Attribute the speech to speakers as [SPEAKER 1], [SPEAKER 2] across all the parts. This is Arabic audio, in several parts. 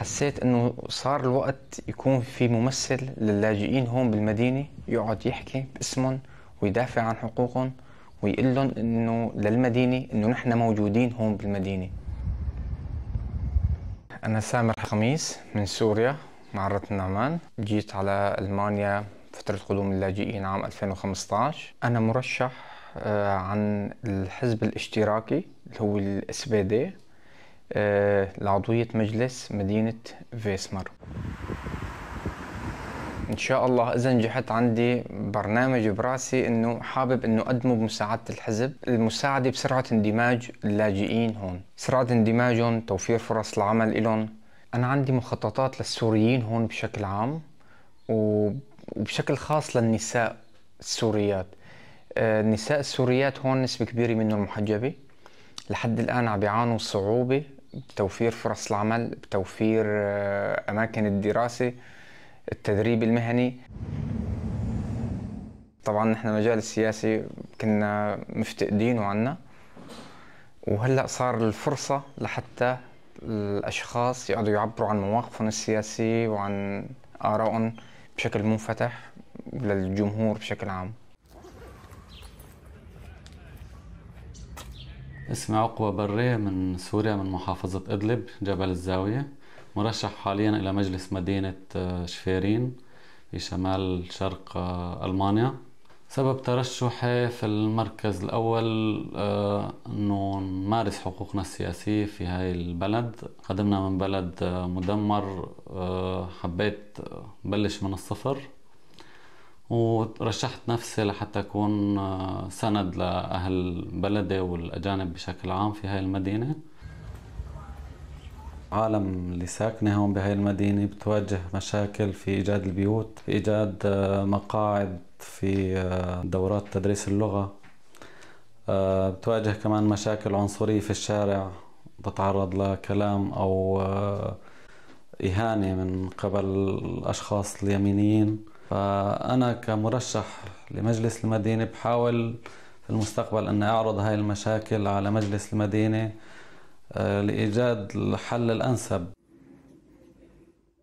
[SPEAKER 1] حسيت انه صار الوقت يكون في ممثل للاجئين هون بالمدينه يقعد يحكي باسمهم ويدافع عن حقوقهم ويقول لهم انه للمدينه انه نحن موجودين هون بالمدينه انا سامر خميس من سوريا معرة النعمان جيت على المانيا فترة قدوم اللاجئين عام 2015 انا مرشح آه، عن الحزب الاشتراكي اللي هو الاس بي دي آه، لعضوية مجلس مدينة فيسمر ان شاء الله اذا نجحت عندي برنامج براسي انه حابب انه اقدمه بمساعده الحزب المساعده بسرعه اندماج اللاجئين هون سرعه اندماجهم توفير فرص العمل إلهم انا عندي مخططات للسوريين هون بشكل عام وبشكل خاص للنساء السوريات آه، النساء السوريات هون نسبه كبيره منهم محجبه لحد الان عم بيعانوا صعوبه بتوفير فرص العمل بتوفير آه، أماكن الدراسة التدريب المهني طبعا نحن مجال السياسي كنا مفتقدينه عنا وهلا صار الفرصة لحتى الأشخاص يقعدوا يعبروا عن مواقفهم السياسية وعن آرائهم بشكل منفتح للجمهور بشكل عام
[SPEAKER 2] اسمي عقبة برية من سوريا من محافظة إدلب جبل الزاوية مرشح حاليا إلى مجلس مدينة آه، شفيرين في شمال شرق آه، ألمانيا سبب ترشحي في المركز الأول آه، أنه نمارس حقوقنا السياسية في هاي البلد قدمنا من بلد مدمر حبيت بلش من الصفر ورشحت نفسي لحتى أكون آه، سند لأهل بلدي والأجانب بشكل عام في هاي المدينة عالم اللي ساكنة هون بهاي المدينة بتواجه مشاكل في إيجاد البيوت في إيجاد آه، مقاعد في آه، دورات تدريس اللغة بتواجه كمان مشاكل عنصرية في الشارع تتعرض لكلام أو إهانة من قبل الأشخاص اليمينيين فأنا كمرشح لمجلس المدينة بحاول في المستقبل أن أعرض هاي المشاكل على مجلس المدينة آه، لإيجاد الحل الأنسب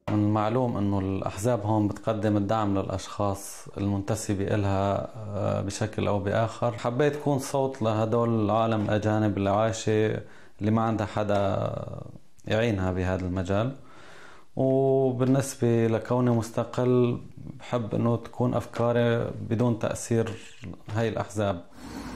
[SPEAKER 2] من المعلوم أنه الأحزاب هون بتقدم الدعم للأشخاص المنتسبة إلها آه، بشكل أو بآخر حبيت أكون صوت لهدول العالم الأجانب اللي عايشة اللي ما عندها حدا يعينها بهذا المجال وبالنسبة لكوني مستقل بحب أنه تكون أفكاري بدون تأثير هاي الأحزاب